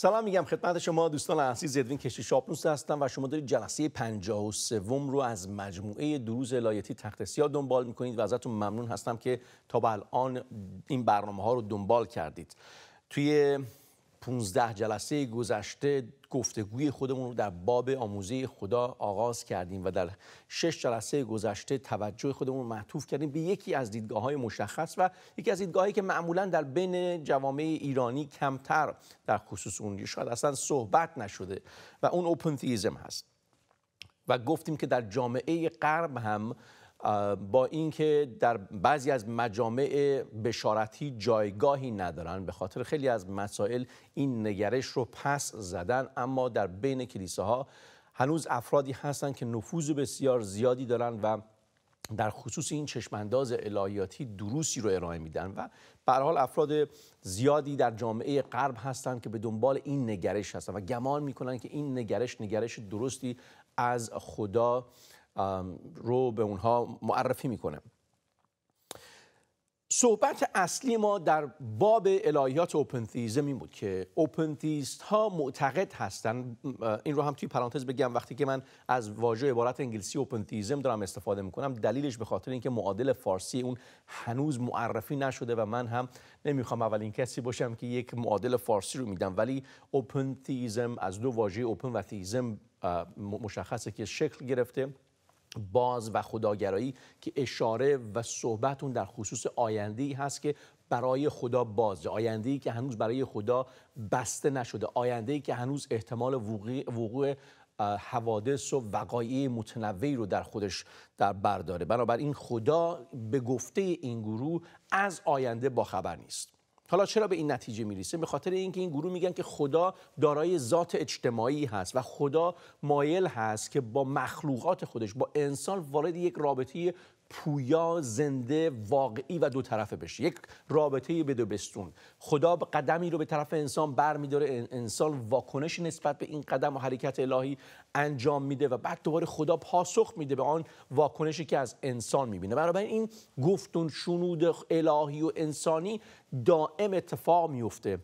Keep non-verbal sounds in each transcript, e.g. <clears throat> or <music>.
سلام میگم خدمت شما دوستان عزیز ادوین کشتی شاپنوس هستم و شما دارید جلسه سوم رو از مجموعه دروز لایتی تخت سیاه دنبال میکنید و ازتون ممنون هستم که تا به الان این برنامه ها رو دنبال کردید توی 15 جلسه گذشته گفتگوی خودمون رو در باب آموزه خدا آغاز کردیم و در شش جلسه گذشته توجه خودمون معطوف کردیم به یکی از دیدگاه های مشخص و یکی از دیدگاهی که معمولا در بین جوامع ایرانی کمتر در خصوص اون شاید اصلا صحبت نشده و اون اوپن تیزم هست و گفتیم که در جامعه غرب هم با اینکه در بعضی از مجامع بشارتی جایگاهی ندارن به خاطر خیلی از مسائل این نگرش رو پس زدن اما در بین کلیساها هنوز افرادی هستند که نفوذ بسیار زیادی دارن و در خصوص این چشمانداز الهیاتی دروسی رو ارائه میدن و به حال افراد زیادی در جامعه غرب هستند که به دنبال این نگرش هستند و گمان میکنن که این نگرش نگرش درستی از خدا رو به اونها معرفی میکنه صحبت اصلی ما در باب الهیات اوپن تیزم این بود که اوپن تیست ها معتقد هستن این رو هم توی پرانتز بگم وقتی که من از واژه عبارت انگلیسی اوپن تیزم دارم استفاده میکنم دلیلش به خاطر اینکه معادل فارسی اون هنوز معرفی نشده و من هم نمیخوام اولین کسی باشم که یک معادل فارسی رو میدم ولی اوپن تیزم از دو واژه اوپن و تیزم مشخصه که شکل گرفته باز و خداگرایی که اشاره و صحبتون در خصوص آینده هست که برای خدا بازه آینده که هنوز برای خدا بسته نشده آینده ای که هنوز احتمال وقوع حوادث و وقایع متنوعی رو در خودش در برداره بنابراین خدا به گفته این گروه از آینده باخبر نیست حالا چرا به این نتیجه میرسه به خاطر اینکه این گروه میگن که خدا دارای ذات اجتماعی هست و خدا مایل هست که با مخلوقات خودش با انسان وارد یک رابطه پویا زنده واقعی و دو طرفه بشه یک رابطه به دو بستون خدا قدمی رو به طرف انسان برمیداره انسان واکنش نسبت به این قدم و حرکت الهی انجام میده و بعد دوباره خدا پاسخ میده به آن واکنشی که از انسان میبینه بنابراین این گفتون شنود الهی و انسانی دائم اتفاق میفته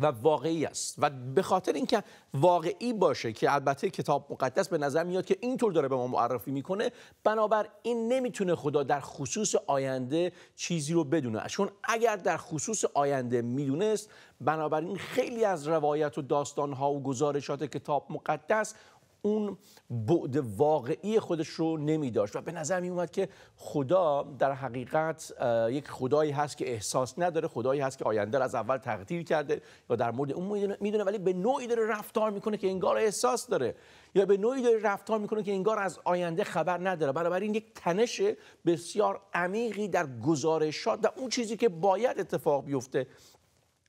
و واقعی است و به خاطر اینکه واقعی باشه که البته کتاب مقدس به نظر میاد که اینطور داره به ما معرفی میکنه بنابر این نمیتونه خدا در خصوص آینده چیزی رو بدونه چون اگر در خصوص آینده میدونست بنابراین خیلی از روایت و داستان ها و گزارشات کتاب مقدس اون بعد واقعی خودش رو نمی داشت و به نظر می اومد که خدا در حقیقت یک خدایی هست که احساس نداره خدایی هست که آینده رو از اول تقدیر کرده یا در مورد اون میدونه ولی به نوعی داره رفتار میکنه که انگار احساس داره یا به نوعی داره رفتار میکنه که انگار از آینده خبر نداره این یک تنش بسیار عمیقی در گزارشات و اون چیزی که باید اتفاق بیفته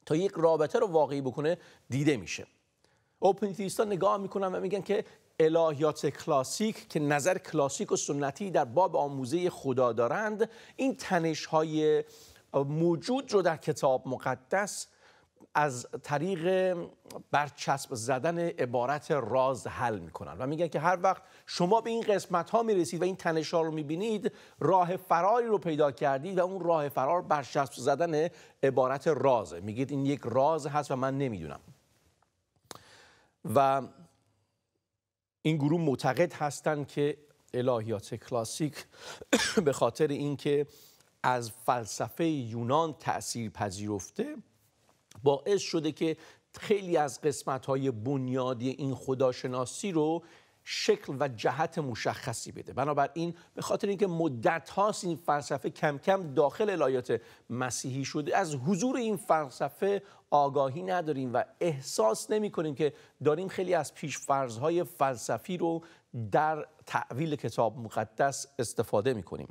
تا یک رابطه رو واقعی بکنه دیده میشه اوپنتیستا نگاه میکنن و میگن که الهیات کلاسیک که نظر کلاسیک و سنتی در باب آموزه خدا دارند این تنش های موجود رو در کتاب مقدس از طریق برچسب زدن عبارت راز حل میکنن و میگن که هر وقت شما به این قسمت ها میرسید و این تنش ها رو میبینید راه فراری رو پیدا کردید و اون راه فرار برچسب زدن عبارت رازه میگید این یک راز هست و من نمیدونم و این گروه معتقد هستند که الهیات کلاسیک <coughs> به خاطر اینکه از فلسفه یونان تأثیر پذیرفته باعث شده که خیلی از قسمت های بنیادی این خداشناسی رو شکل و جهت مشخصی بده بنابراین به خاطر اینکه مدت هاست این فلسفه کم کم داخل الایات مسیحی شده از حضور این فلسفه آگاهی نداریم و احساس نمی کنیم که داریم خیلی از پیش فرضهای فلسفی رو در تعویل کتاب مقدس استفاده می کنیم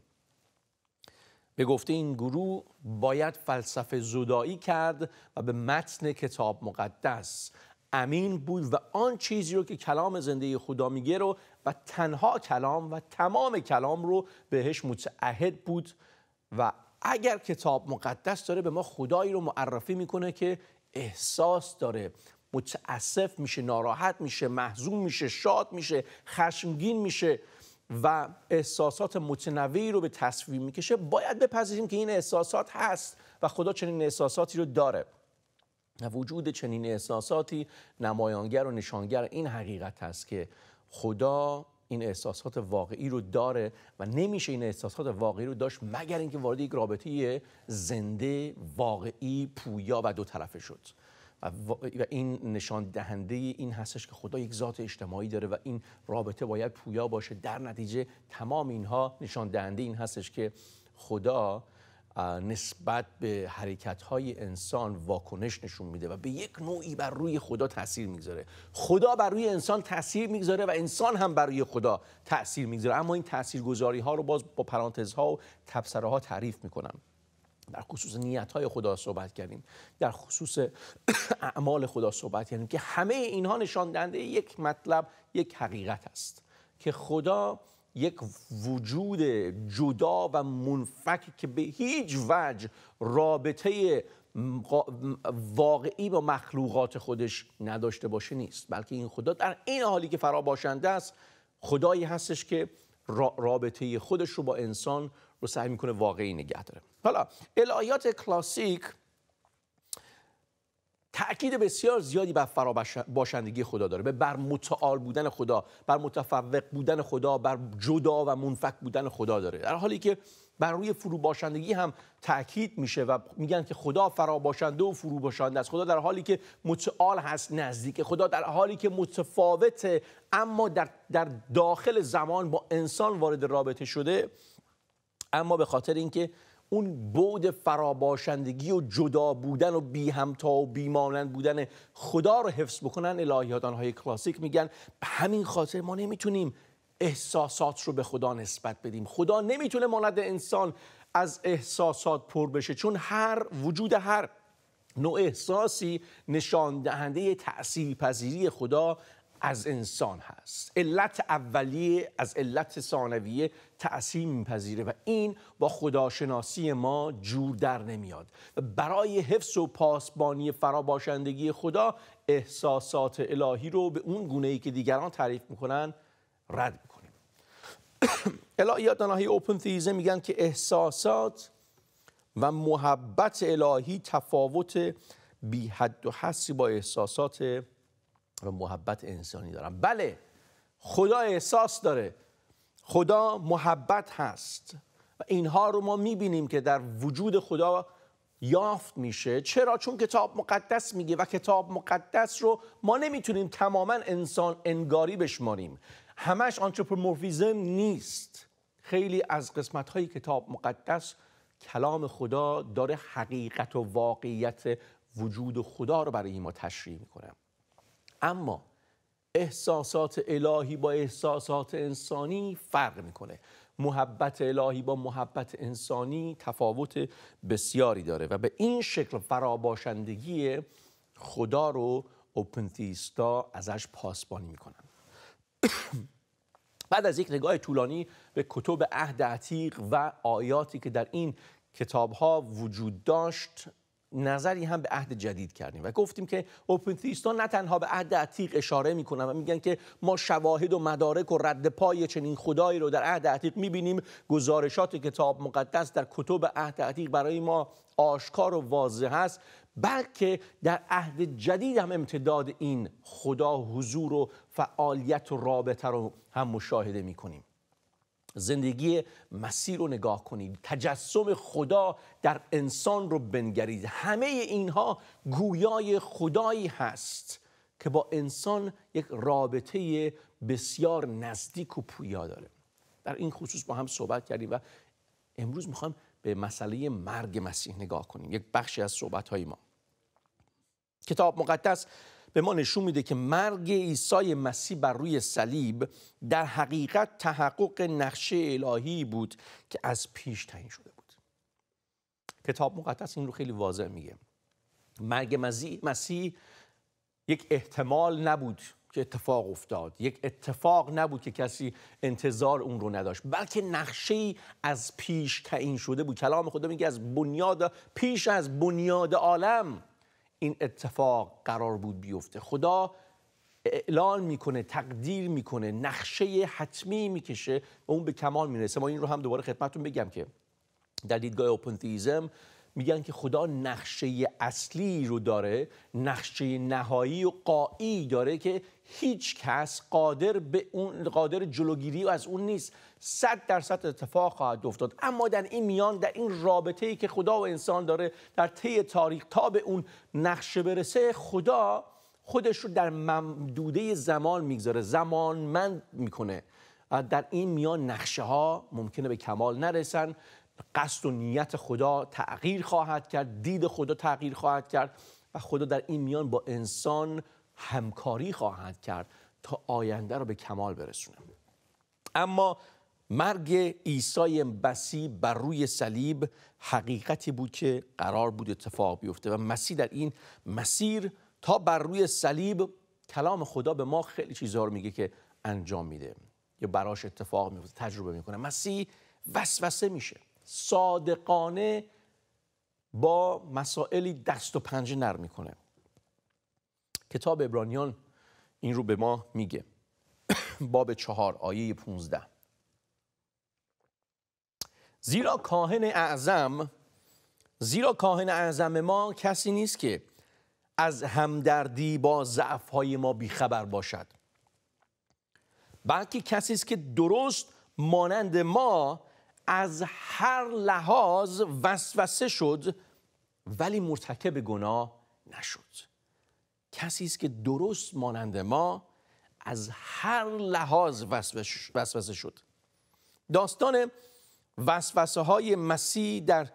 به گفته این گروه باید فلسفه زدایی کرد و به متن کتاب مقدس امین بود و آن چیزی رو که کلام زنده خدا میگه رو و تنها کلام و تمام کلام رو بهش متعهد بود و اگر کتاب مقدس داره به ما خدایی رو معرفی میکنه که احساس داره متاسف میشه ناراحت میشه محزون میشه شاد میشه خشمگین میشه و احساسات متنوعی رو به تصویر میکشه باید بپذیریم که این احساسات هست و خدا چنین احساساتی رو داره وجود چنین احساساتی نمایانگر و نشانگر این حقیقت است که خدا این احساسات واقعی رو داره و نمیشه این احساسات واقعی رو داشت مگر اینکه وارد یک رابطه زنده واقعی پویا و دو طرفه شد و این نشان دهنده این هستش که خدا یک ذات اجتماعی داره و این رابطه باید پویا باشه در نتیجه تمام اینها نشان دهنده این هستش که خدا نسبت به حرکت های انسان واکنش نشون میده و به یک نوعی بر روی خدا تاثیر میگذاره خدا بر روی انسان تاثیر میگذاره و انسان هم بر روی خدا تاثیر میگذاره اما این تاثیرگذاری ها رو باز با ها و تبصره ها تعریف میکنم در خصوص نیت های خدا صحبت کردیم در خصوص <coughs> اعمال خدا صحبت کردیم که همه اینها نشان دهنده یک مطلب یک حقیقت است که خدا یک وجود جدا و منفک که به هیچ وجه رابطه واقعی با مخلوقات خودش نداشته باشه نیست بلکه این خدا در این حالی که فرا باشنده است خدایی هستش که رابطه خودش رو با انسان رو سعی میکنه واقعی نگه داره حالا الهیات کلاسیک تأکید بسیار زیادی بر فراباشندگی خدا داره بر متعال بودن خدا بر متفوق بودن خدا بر جدا و منفک بودن خدا داره در حالی که بر روی فروباشندگی هم تاکید میشه و میگن که خدا فراباشنده و فروباشنده است خدا در حالی که متعال هست نزدیک خدا در حالی که متفاوته اما در, در داخل زمان با انسان وارد رابطه شده اما به خاطر اینکه اون بود فراباشندگی و جدا بودن و بی همتا و بیمانند بودن خدا رو حفظ بکنن الهیاتان های کلاسیک میگن به همین خاطر ما نمیتونیم احساسات رو به خدا نسبت بدیم خدا نمیتونه مانند انسان از احساسات پر بشه چون هر وجود هر نوع احساسی نشان دهنده تأثیر پذیری خدا از انسان هست علت اولیه از علت ثانویه تعصیم میپذیره و این با خداشناسی ما جور در نمیاد و برای حفظ و پاسبانی فراباشندگی خدا احساسات الهی رو به اون گونه ای که دیگران تعریف میکنن رد میکنیم <coughs> الهیات ناهی اوپن تیزه میگن که احساسات و محبت الهی تفاوت بی حد و حسی با احساسات و محبت انسانی دارم بله خدا احساس داره خدا محبت هست و اینها رو ما میبینیم که در وجود خدا یافت میشه چرا چون کتاب مقدس میگه و کتاب مقدس رو ما نمیتونیم تماما انسان انگاری بشماریم همش آنتروپومورفیزم نیست خیلی از قسمت های کتاب مقدس کلام خدا داره حقیقت و واقعیت وجود خدا رو برای ما تشریح میکنه اما احساسات الهی با احساسات انسانی فرق میکنه محبت الهی با محبت انسانی تفاوت بسیاری داره و به این شکل فراباشندگی خدا رو اوپنتیستا ازش پاسبانی میکنن بعد از یک نگاه طولانی به کتب عهد عتیق و آیاتی که در این کتاب ها وجود داشت نظری هم به عهد جدید کردیم و گفتیم که اوپن نه تنها به عهد عتیق اشاره میکنن و میگن که ما شواهد و مدارک و رد پای چنین خدایی رو در عهد عتیق میبینیم گزارشات کتاب مقدس در کتب عهد عتیق برای ما آشکار و واضح هست بلکه در عهد جدید هم امتداد این خدا حضور و فعالیت و رابطه رو هم مشاهده میکنیم زندگی مسیر رو نگاه کنید تجسم خدا در انسان رو بنگرید همه اینها گویای خدایی هست که با انسان یک رابطه بسیار نزدیک و پویا داره در این خصوص با هم صحبت کردیم و امروز میخوایم به مسئله مرگ مسیح نگاه کنیم یک بخشی از صحبت های ما کتاب مقدس به ما نشون میده که مرگ عیسی مسیح بر روی صلیب در حقیقت تحقق نقشه الهی بود که از پیش تعیین شده بود کتاب مقدس این رو خیلی واضح میگه مرگ مسیح یک احتمال نبود که اتفاق افتاد یک اتفاق نبود که کسی انتظار اون رو نداشت بلکه نقشه از پیش تعیین شده بود کلام خدا میگه از بنیاد پیش از بنیاد عالم این اتفاق قرار بود بیفته خدا اعلان میکنه تقدیر میکنه نقشه حتمی میکشه و اون به کمال میرسه ما این رو هم دوباره خدمتتون بگم که در دیدگاه اوپنتیزم میگن که خدا نقشه اصلی رو داره نقشه نهایی و قایی داره که هیچ کس قادر به اون قادر جلوگیری و از اون نیست صد درصد اتفاق خواهد افتاد اما در این میان در این رابطه ای که خدا و انسان داره در طی تاریخ تا به اون نقشه برسه خدا خودش رو در ممدوده زمان میگذاره زمان من میکنه در این میان نقشه ها ممکنه به کمال نرسن قصد و نیت خدا تغییر خواهد کرد دید خدا تغییر خواهد کرد و خدا در این میان با انسان همکاری خواهد کرد تا آینده را به کمال برسونه اما مرگ عیسی بسی بر روی صلیب حقیقتی بود که قرار بود اتفاق بیفته و مسیح در این مسیر تا بر روی صلیب کلام خدا به ما خیلی چیزها رو میگه که انجام میده یا براش اتفاق میفته تجربه میکنه مسیح وسوسه میشه صادقانه با مسائلی دست و پنجه نرم میکنه کتاب ابرانیان این رو به ما میگه <coughs> باب چهار آیه 15 زیرا کاهن اعظم زیرا کاهن اعظم ما کسی نیست که از همدردی با های ما بیخبر باشد بلکه کسی است که درست مانند ما از هر لحاظ وسوسه شد ولی مرتکب گناه نشد کسی است که درست مانند ما از هر لحاظ وسوسه شد داستان وسوسه های مسیح در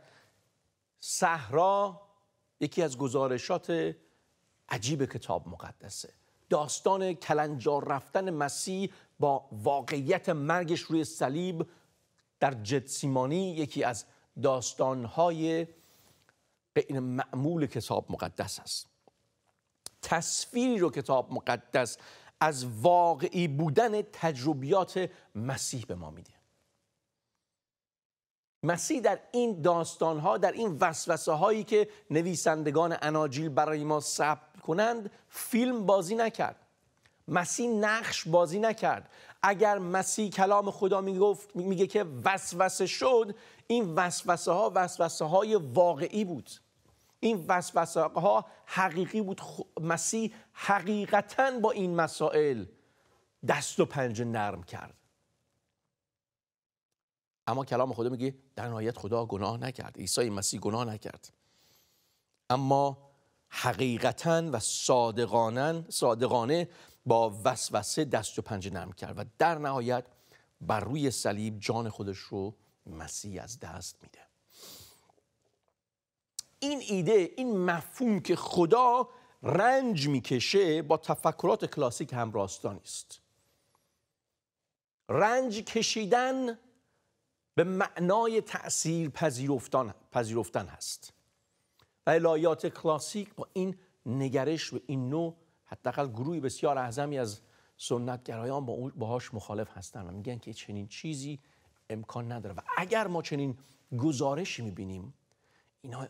صحرا یکی از گزارشات عجیب کتاب مقدسه داستان کلنجار رفتن مسیح با واقعیت مرگش روی صلیب در جتسیمانی یکی از داستانهای غیر معمول کتاب مقدس است تصویری رو کتاب مقدس از واقعی بودن تجربیات مسیح به ما میده مسیح در این داستانها در این وسوسه هایی که نویسندگان اناجیل برای ما ثبت کنند فیلم بازی نکرد مسیح نقش بازی نکرد اگر مسیح کلام خدا میگفت میگه که وسوسه شد این وسوسه ها وسوسه های واقعی بود این وسوسه ها حقیقی بود مسیح حقیقتا با این مسائل دست و پنجه نرم کرد اما کلام خدا میگه در نهایت خدا گناه نکرد عیسی مسیح گناه نکرد اما حقیقتا و صادقانه با وسوسه دست و پنجه نرم کرد و در نهایت بر روی صلیب جان خودش رو مسیح از دست میده این ایده این مفهوم که خدا رنج میکشه با تفکرات کلاسیک همراستانی است رنج کشیدن به معنای تأثیر پذیرفتن, پذیرفتن هست و الایات کلاسیک با این نگرش و این نوع حداقل گروه بسیار اعظمی از سنتگرایان با باهاش مخالف هستن و میگن که چنین چیزی امکان نداره و اگر ما چنین گزارشی میبینیم اینا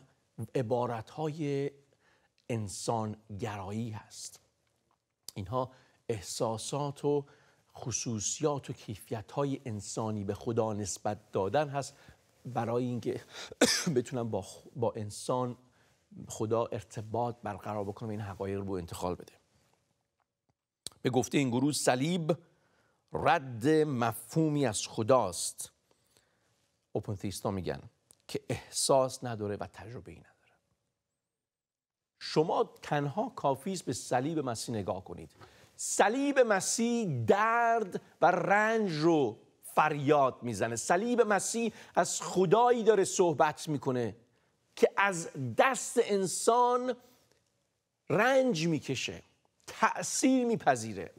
انسان گرایی هست اینها احساسات و خصوصیات و کیفیت های انسانی به خدا نسبت دادن هست برای اینکه <coughs> بتونم با, با انسان خدا ارتباط برقرار بکنم این حقایق رو انتقال بده به گفته این گروه صلیب رد مفهومی از خداست اوپنتیستا میگن که احساس نداره و تجربه ای نداره شما تنها کافیست به صلیب مسیح نگاه کنید صلیب مسیح درد و رنج رو فریاد میزنه صلیب مسیح از خدایی داره صحبت میکنه که از دست انسان رنج میکشه تأثیر میپذیره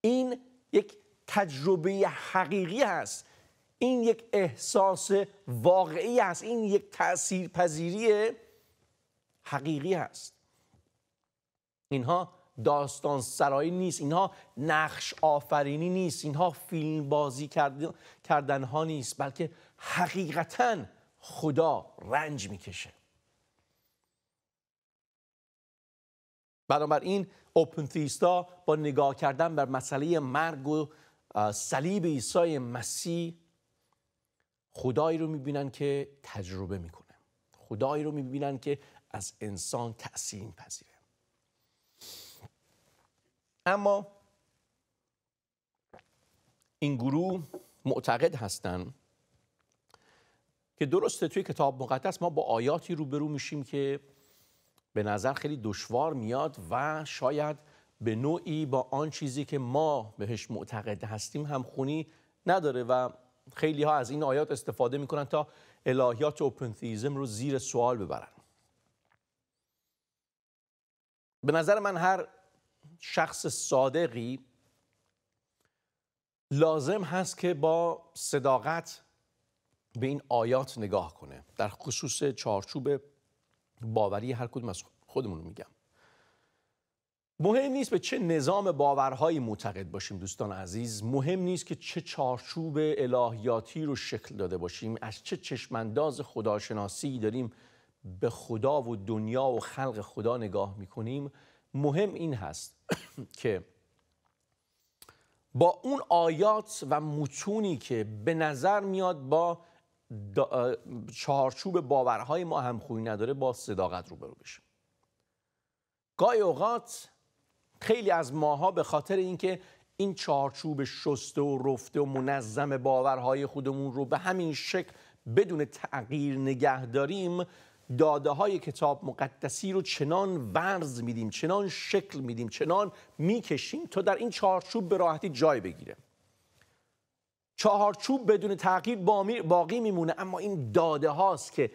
این یک تجربه حقیقی هست این یک احساس واقعی است این یک تأثیر پذیری حقیقی است. اینها داستان سرایی نیست اینها نقش آفرینی نیست اینها فیلم بازی کردن ها نیست بلکه حقیقتا خدا رنج میکشه بنابراین تیستا با نگاه کردن بر مسئله مرگ و صلیب عیسی مسیح خدایی رو میبینن که تجربه میکنه خدایی رو میبینن که از انسان تأثیر پذیره اما این گروه معتقد هستند که درسته توی کتاب مقدس ما با آیاتی روبرو میشیم که به نظر خیلی دشوار میاد و شاید به نوعی با آن چیزی که ما بهش معتقد هستیم همخونی نداره و خیلی ها از این آیات استفاده میکنن تا الهیات اوپنتیزم رو زیر سوال ببرن به نظر من هر شخص صادقی لازم هست که با صداقت به این آیات نگاه کنه در خصوص چارچوب باوری هر کدوم از خودمون میگم مهم نیست به چه نظام باورهایی معتقد باشیم دوستان عزیز مهم نیست که چه چارچوب الهیاتی رو شکل داده باشیم از چه چشمانداز خداشناسی داریم به خدا و دنیا و خلق خدا نگاه میکنیم مهم این هست <coughs> که با اون آیات و متونی که به نظر میاد با چارچوب باورهای ما همخوی نداره با صداقت برو بشیم گاهی اوقات خیلی از ماها به خاطر اینکه این چارچوب شسته و رفته و منظم باورهای خودمون رو به همین شکل بدون تغییر نگه داریم داده های کتاب مقدسی رو چنان ورز میدیم چنان شکل میدیم چنان میکشیم تا در این چارچوب به راحتی جای بگیره چهارچوب بدون تغییر باقی میمونه اما این داده هاست که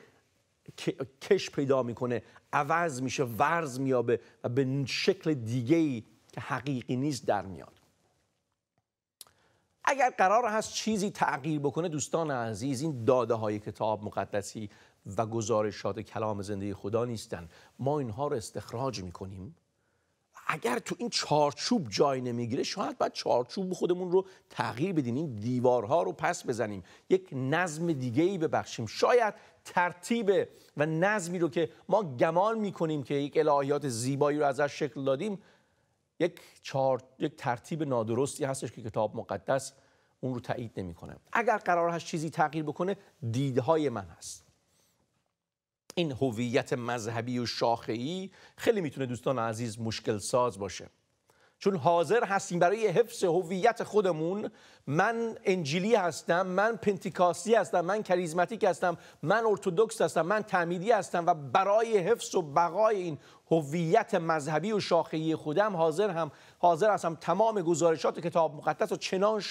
کش پیدا میکنه عوض میشه ورز میابه و به شکل دیگه که حقیقی نیست در میاد اگر قرار هست چیزی تغییر بکنه دوستان عزیز این داده های کتاب مقدسی و گزارشات کلام زنده خدا نیستن ما اینها رو استخراج میکنیم اگر تو این چارچوب جای نمیگیره شاید باید چارچوب خودمون رو تغییر بدیم این دیوارها رو پس بزنیم یک نظم دیگه ای ببخشیم شاید ترتیب و نظمی رو که ما گمان میکنیم که یک الهیات زیبایی رو ازش شکل دادیم یک, چار... یک ترتیب نادرستی هستش که کتاب مقدس اون رو تایید نمیکنه اگر قرار هست چیزی تغییر بکنه دیدهای من هست این هویت مذهبی و شاخه‌ای خیلی میتونه دوستان عزیز مشکل ساز باشه چون حاضر هستیم برای حفظ هویت خودمون من انجیلی هستم من پنتیکاستی هستم من کریزماتیک هستم من ارتودکس هستم من تعمیدی هستم و برای حفظ و بقای این هویت مذهبی و شاخه‌ای خودم حاضر هم حاضر هستم تمام گزارشات کتاب مقدس رو چنان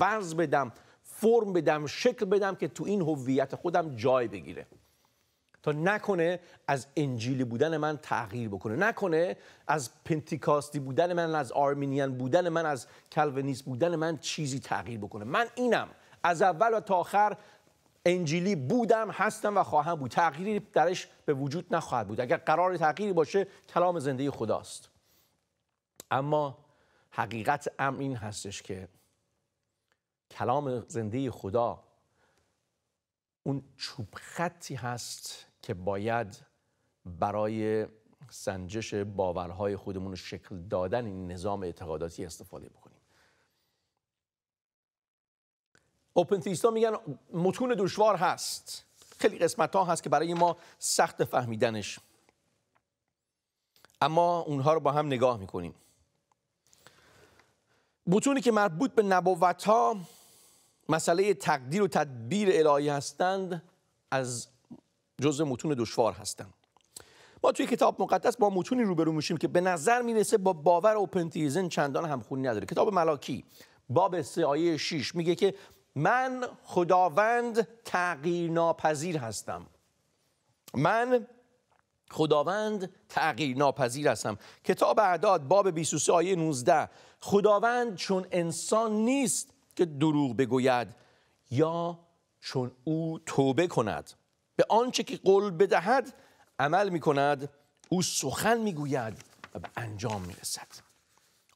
ورز بدم فرم بدم شکل بدم که تو این هویت خودم جای بگیره تا نکنه از انجیلی بودن من تغییر بکنه نکنه از پنتیکاستی بودن من از آرمینیان بودن من از کلوینیست بودن من چیزی تغییر بکنه من اینم از اول و تا آخر انجیلی بودم هستم و خواهم بود تغییری درش به وجود نخواهد بود اگر قرار تغییری باشه کلام زنده خداست اما حقیقت ام این هستش که کلام زنده خدا اون چوب خطی هست که باید برای سنجش باورهای خودمون و شکل دادن این نظام اعتقاداتی استفاده بکنیم اوپن ها میگن متون دشوار هست خیلی قسمت ها هست که برای ما سخت فهمیدنش اما اونها رو با هم نگاه میکنیم متونی که مربوط به نبوت ها مسئله تقدیر و تدبیر الهی هستند از جزء متون دشوار هستند ما توی کتاب مقدس با متونی روبرو میشیم که به نظر میرسه با باور اوپنتیزن چندان همخونی نداره کتاب ملاکی باب سه آیه 6 میگه که من خداوند تغییر ناپذیر هستم من خداوند تغییر ناپذیر هستم کتاب اعداد باب 23 آیه 19 خداوند چون انسان نیست که دروغ بگوید یا چون او توبه کند به آنچه که قول بدهد عمل می کند او سخن می گوید و به انجام می رسد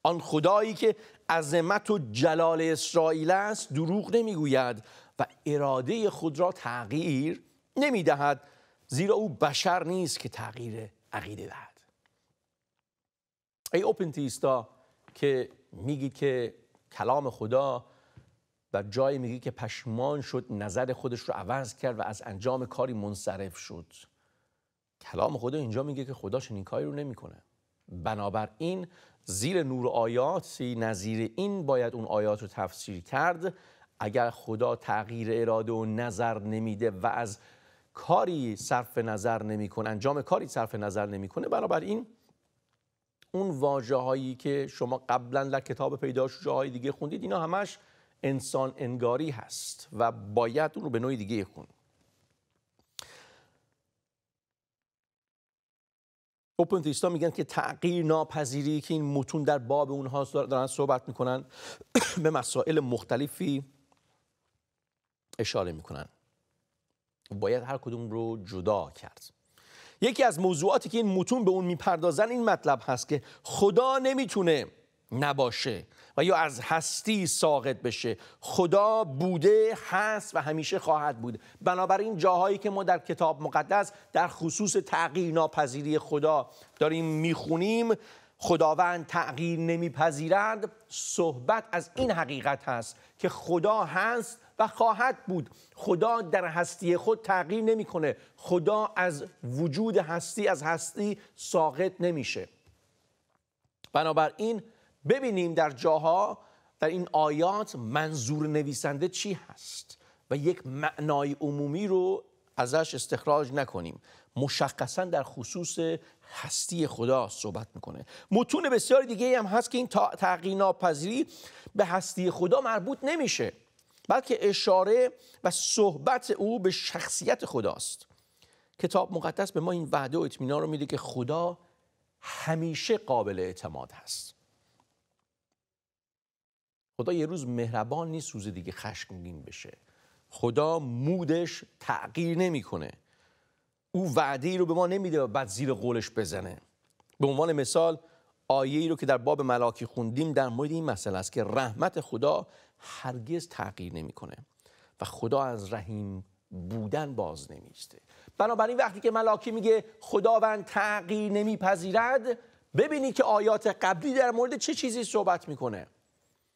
آن خدایی که عظمت و جلال اسرائیل است دروغ نمی گوید و اراده خود را تغییر نمی دهد زیرا او بشر نیست که تغییر عقیده دهد ای اوپنتیستا که میگی که کلام خدا و جایی میگه که پشمان شد نظر خودش رو عوض کرد و از انجام کاری منصرف شد کلام خدا اینجا میگه که خدا چنین کاری رو نمیکنه بنابراین زیر نور آیاتی نظیر این باید اون آیات رو تفسیر کرد اگر خدا تغییر اراده و نظر نمیده و از کاری صرف نظر نمیکنه انجام کاری صرف نظر نمیکنه بنابراین اون واجه هایی که شما قبلا در کتاب پیداش جاهای دیگه خوندید اینا همش انسان انگاری هست و باید اون رو به نوع دیگه خون. اوپن تیستا میگن که تغییر ناپذیری که این متون در باب اونها دارن صحبت میکنن <clears throat> به مسائل مختلفی اشاره میکنن باید هر کدوم رو جدا کرد یکی از موضوعاتی که این متون به اون میپردازن این مطلب هست که خدا نمیتونه نباشه و یا از هستی ساقط بشه خدا بوده هست و همیشه خواهد بود بنابراین جاهایی که ما در کتاب مقدس در خصوص تغییر ناپذیری خدا داریم میخونیم خداوند تغییر نمیپذیرد صحبت از این حقیقت هست که خدا هست و خواهد بود خدا در هستی خود تغییر نمیکنه خدا از وجود هستی از هستی ساقط نمیشه بنابراین ببینیم در جاها در این آیات منظور نویسنده چی هست و یک معنای عمومی رو ازش استخراج نکنیم مشخصا در خصوص هستی خدا صحبت میکنه متون بسیار دیگه هم هست که این تغییر ناپذیری به هستی خدا مربوط نمیشه بلکه اشاره و صحبت او به شخصیت خداست کتاب مقدس به ما این وعده و اطمینان رو میده که خدا همیشه قابل اعتماد هست خدا یه روز مهربان نیست روز دیگه خشمگین بشه خدا مودش تغییر نمیکنه او وعده ای رو به ما نمیده و بعد زیر قولش بزنه به عنوان مثال آیه ای رو که در باب ملاکی خوندیم در مورد این مسئله است که رحمت خدا هرگز تغییر نمیکنه و خدا از رحیم بودن باز نمیسته بنابراین وقتی که ملاکی میگه خداوند تغییر نمیپذیرد ببینید که آیات قبلی در مورد چه چیزی صحبت میکنه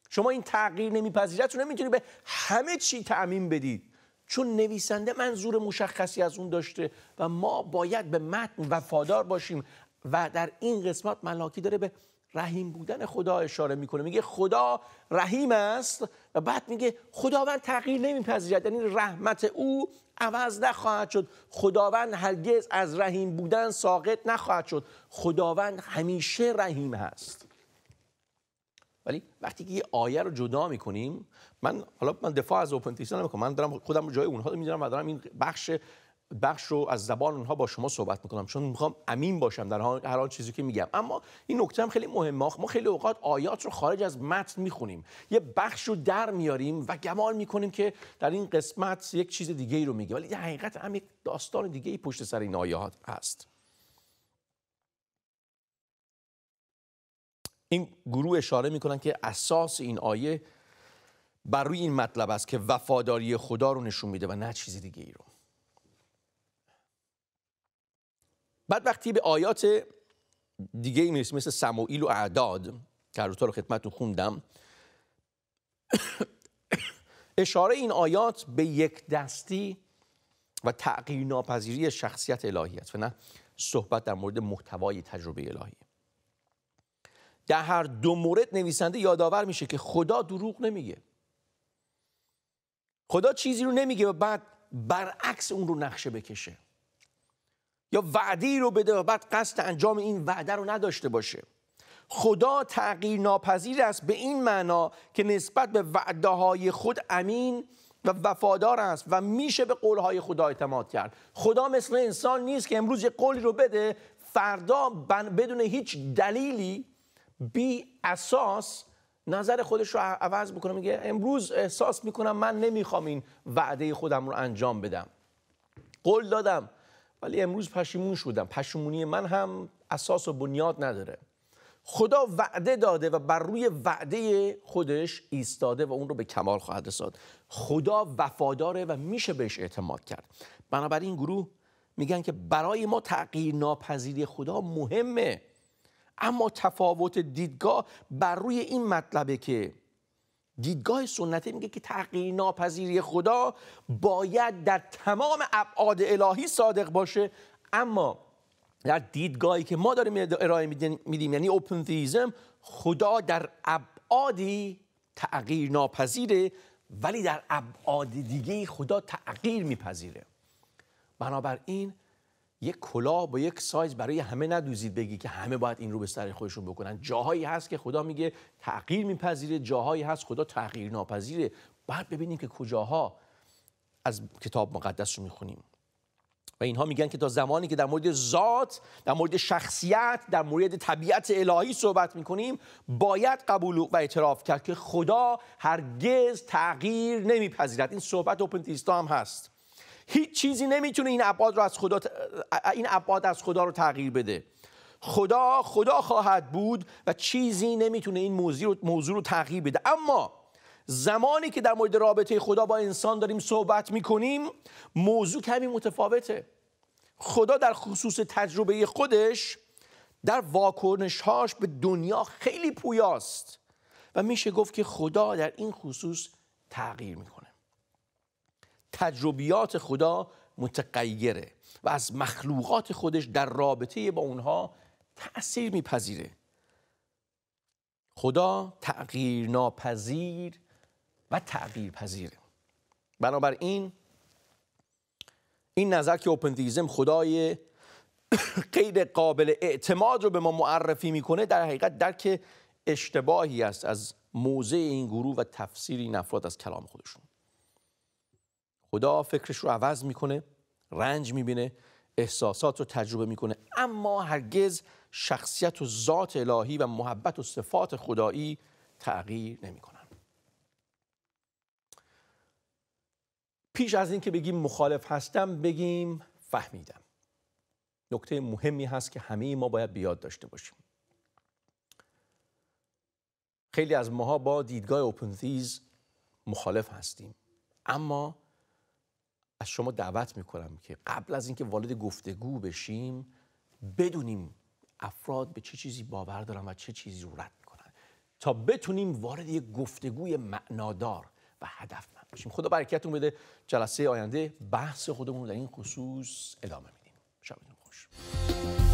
شما این تغییر نمیپذیرت رو نمیتونی به همه چی تعمین بدید چون نویسنده منظور مشخصی از اون داشته و ما باید به متن وفادار باشیم و در این قسمت ملاکی داره به رحیم بودن خدا اشاره میکنه میگه خدا رحیم است و بعد میگه خداوند تغییر نمیپذیرد یعنی رحمت او عوض نخواهد شد خداوند هرگز از رحیم بودن ساقط نخواهد شد خداوند همیشه رحیم هست ولی وقتی که یه آیه رو جدا میکنیم من حالا من دفاع از اوپن می‌کنم، نمیکنم من دارم خودم جای اونها رو و دارم این بخش بخش رو از زبان اونها با شما صحبت میکنم چون میخوام امین باشم در هر آن چیزی که میگم اما این نکته هم خیلی مهمه ما خیلی اوقات آیات رو خارج از متن میخونیم یه بخش رو در میاریم و گمان میکنیم که در این قسمت یک چیز دیگه ای رو میگه ولی در حقیقت هم یک داستان دیگه پشت سر این آیات هست این گروه اشاره میکنن که اساس این آیه بر روی این مطلب است که وفاداری خدا رو نشون میده و نه چیز دیگه ای رو بعد وقتی به آیات دیگه ای رسیم مثل سموئیل و اعداد که هر رو خدمتتون خوندم <coughs> اشاره این آیات به یک دستی و تغییر ناپذیری شخصیت الهی است و نه صحبت در مورد محتوای تجربه الهی در هر دو مورد نویسنده یادآور میشه که خدا دروغ نمیگه خدا چیزی رو نمیگه و بعد برعکس اون رو نقشه بکشه یا وعدی رو بده و بعد قصد انجام این وعده رو نداشته باشه خدا تغییر ناپذیر است به این معنا که نسبت به وعده های خود امین و وفادار است و میشه به قول های خدا اعتماد کرد خدا مثل انسان نیست که امروز یه قولی رو بده فردا بدون هیچ دلیلی بی اساس نظر خودش رو عوض بکنه میگه امروز احساس میکنم من نمیخوام این وعده خودم رو انجام بدم قول دادم ولی امروز پشیمون شدم پشیمونی من هم اساس و بنیاد نداره خدا وعده داده و بر روی وعده خودش ایستاده و اون رو به کمال خواهد رساند خدا وفاداره و میشه بهش اعتماد کرد بنابراین این گروه میگن که برای ما تغییر ناپذیری خدا مهمه اما تفاوت دیدگاه بر روی این مطلبه که دیدگاه سنتی میگه که تغییر ناپذیری خدا باید در تمام ابعاد الهی صادق باشه اما در دیدگاهی که ما داریم ارائه میدیم یعنی اوپن تیزم خدا در ابعادی تغییر ناپذیره ولی در ابعاد دیگه خدا تغییر میپذیره بنابراین یک کلاه با یک سایز برای همه ندوزید بگی که همه باید این رو به سر خودشون بکنن جاهایی هست که خدا میگه تغییر میپذیره جاهایی هست خدا تغییر ناپذیره باید ببینیم که کجاها از کتاب مقدس رو میخونیم و اینها میگن که تا زمانی که در مورد ذات در مورد شخصیت در مورد طبیعت الهی صحبت میکنیم باید قبول و اعتراف کرد که خدا هرگز تغییر نمیپذیرد این صحبت اوپنتیستا هم هست هیچ چیزی نمیتونه این ابعاد رو از خدا این ابعاد از خدا رو تغییر بده خدا خدا خواهد بود و چیزی نمیتونه این موضوع رو, موضوع رو تغییر بده اما زمانی که در مورد رابطه خدا با انسان داریم صحبت میکنیم موضوع کمی متفاوته خدا در خصوص تجربه خودش در واکنشهاش به دنیا خیلی پویاست و میشه گفت که خدا در این خصوص تغییر میکنه تجربیات خدا متغیره و از مخلوقات خودش در رابطه با اونها تأثیر میپذیره خدا تغییر ناپذیر و تغییر پذیره بنابراین این نظر که اوپنتیزم خدای <coughs> غیر قابل اعتماد رو به ما معرفی میکنه در حقیقت درک اشتباهی است از موضع این گروه و تفسیر این افراد از کلام خودشون خدا فکرش رو عوض میکنه رنج میبینه احساسات رو تجربه میکنه اما هرگز شخصیت و ذات الهی و محبت و صفات خدایی تغییر نمیکنن پیش از اینکه بگیم مخالف هستم بگیم فهمیدم نکته مهمی هست که همه ما باید بیاد داشته باشیم خیلی از ماها با دیدگاه اوپن مخالف هستیم اما از شما دعوت میکنم که قبل از اینکه وارد گفتگو بشیم بدونیم افراد به چه چیزی باور دارن و چه چیزی رو رد میکنن تا بتونیم وارد یک گفتگوی معنادار و هدفمند بشیم خدا برکتتون بده جلسه آینده بحث خودمون در این خصوص ادامه میدیم شبتون خوش